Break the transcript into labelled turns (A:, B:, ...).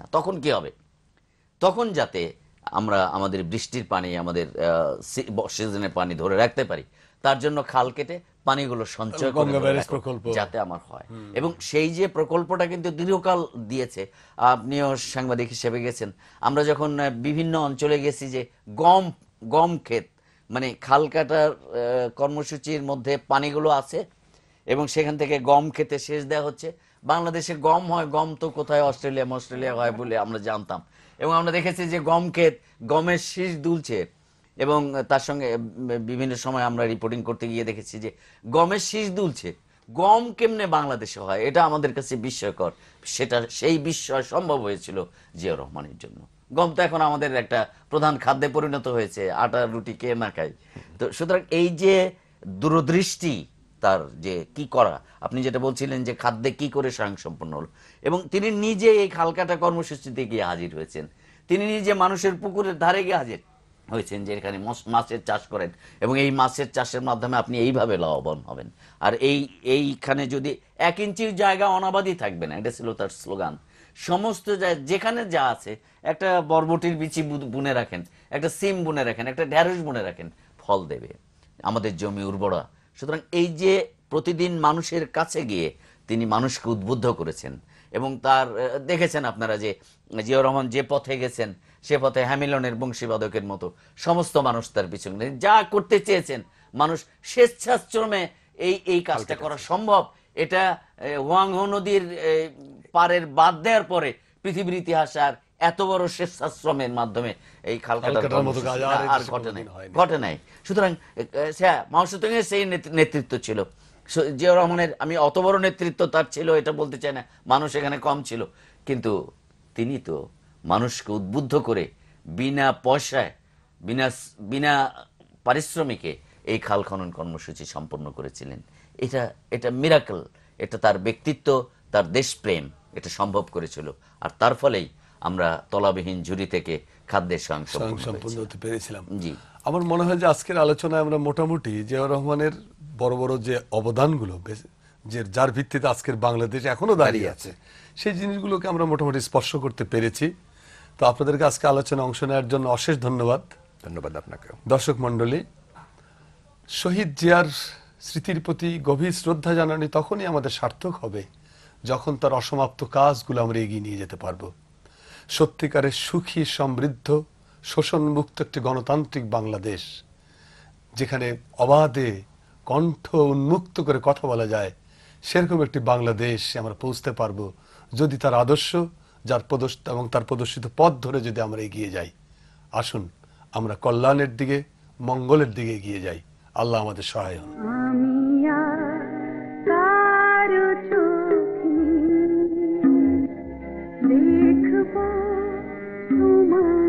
A: না তখন কি হবে তখন যাতে আমরা আমাদের বৃষ্টির পানি আমাদের সিজনের পানি ধরে রাখতে পারি তার জন্য খাল কেটে পানিগুলো সঞ্চয় করে যাতে আমার হয় এবং সেই যে প্রকল্পটা কিন্তু দীর্ঘকাল দিয়েছে আপনিও সাংবাদিক হিসেবে গেছেন আমরা যখন বিভিন্ন অঞ্চলে গেছি যে গম গম ক্ষেত মানে খাল কাটার কর্মসূচির মধ্যে পানিগুলো আছে এবং সেখান থেকে গম খেতে শেষ দেওয়া হচ্ছে বাংলাদেশে গম হয় গম তো কোথায় অস্ট্রেলিয়া অস্ট্রেলিয়া হয় বলে আমরা জানতাম এবং আমরা দেখেছি যে গম ক্ষেত গমের শীষ দুলছে এবং তার সঙ্গে বিভিন্ন সময় আমরা রিপোর্টিং করতে গিয়ে দেখেছি যে গমের শীষ দুলছে গম কেমনে বাংলাদেশে হয় এটা আমাদের কাছে বিস্ময়কর সেটা সেই বিস্ময় সম্ভব হয়েছিল জিয়া রহমানের জন্য গম তো এখন আমাদের একটা প্রধান খাদ্যে পরিণত হয়েছে আটা রুটি কে না খাই তো সুতরাং এই যে দূরদৃষ্টি তার যে কি করা আপনি যেটা বলছিলেন যে খাদ্যে কি করে স্বয়ংসম্পন্ন হল এবং তিনি নিজে এই খালকাটা কর্মসূচিতে গিয়ে হাজির হয়েছেন তিনি নিজে মানুষের পুকুরের ধারে গিয়ে হাজির হয়েছেন যে এখানে মাছের চাষ করেন এবং এই মাছের চাষের মাধ্যমে আপনি এইভাবে লাভবান হবেন আর এই এইখানে যদি এক ইঞ্চি জায়গা অনাবাদি থাকবে না এটা ছিল তার স্লোগান সমস্ত যেখানে যা আছে একটা বরবটির বিচি বুনে রাখেন একটা সিম বুনে রাখেন একটা ঢ্যাঁড়স বুনে রাখেন ফল দেবে আমাদের জমি উর্বরা সুতরাং এই যে প্রতিদিন মানুষের কাছে গিয়ে তিনি মানুষকে উদ্বুদ্ধ করেছেন এবং তার দেখেছেন আপনারা যে জিয়াউর রহমান যে পথে গেছেন সে পথে হ্যামিলনের বংশীবাদকের মতো সমস্ত মানুষ তার পিছনে যা করতে চেয়েছেন মানুষ স্বেচ্ছাশ্রমে এই এই কাজটা করা সম্ভব এটা ওয়াংহ নদীর পারের বাদ দেওয়ার পরে পৃথিবীর ইতিহাস আর এত বড় স্বেচ্ছাশ্রমের মাধ্যমে এই খালকাটার ঘটে নাই ঘটে নাই সুতরাং মাংসুতং সেই নেতৃত্ব ছিল জিয়া রহমানের আমি অত বড় নেতৃত্ব তার ছিল এটা বলতে চাই না মানুষ এখানে কম ছিল কিন্তু তিনি তো মানুষকে উদ্বুদ্ধ করে বিনা পয়সায় বিনা বিনা পারিশ্রমিকে এই খাল খনন কর্মসূচি সম্পন্ন করেছিলেন এটা এটা মিরাকল এটা তার ব্যক্তিত্ব তার দেশপ্রেম এটা সম্ভব করেছিল আর তার ফলেই আমরা তলাবিহীন ঝুড়ি থেকে খাদ্যের স্বয়ং সম্পূর্ণ
B: হতে পেরেছিলাম জি আমার মনে হয় যে আজকের আলোচনায় আমরা মোটামুটি জিয়াউর রহমানের বড় বড় যে অবদানগুলো যে যার ভিত্তিতে আজকের বাংলাদেশ এখনো দাঁড়িয়ে আছে সেই জিনিসগুলোকে আমরা মোটামুটি স্পর্শ করতে পেরেছি তো আপনাদেরকে আজকে আলোচনা অংশ নেওয়ার জন্য অশেষ ধন্যবাদ ধন্যবাদ আপনাকে দর্শক মন্ডলী শহীদ জিয়ার স্মৃতির প্রতি গভীর শ্রদ্ধা জানানি তখনই আমাদের সার্থক হবে যখন তার অসমাপ্ত কাজগুলো আমরা এগিয়ে নিয়ে যেতে পারবো সত্যিকারের সুখী সমৃদ্ধ শোষণমুক্ত একটি গণতান্ত্রিক বাংলাদেশ যেখানে অবাধে কণ্ঠ উন্মুক্ত করে কথা বলা যায় সেরকম একটি বাংলাদেশ আমরা পৌঁছতে পারব যদি তার আদর্শ যার প্রদর্শিত এবং তার প্রদর্শিত পথ ধরে যদি আমরা এগিয়ে যাই আসুন আমরা কল্যাণের দিকে মঙ্গলের দিকে এগিয়ে যাই আল্লাহ আমাদের সহায় হন Thank you. कृपा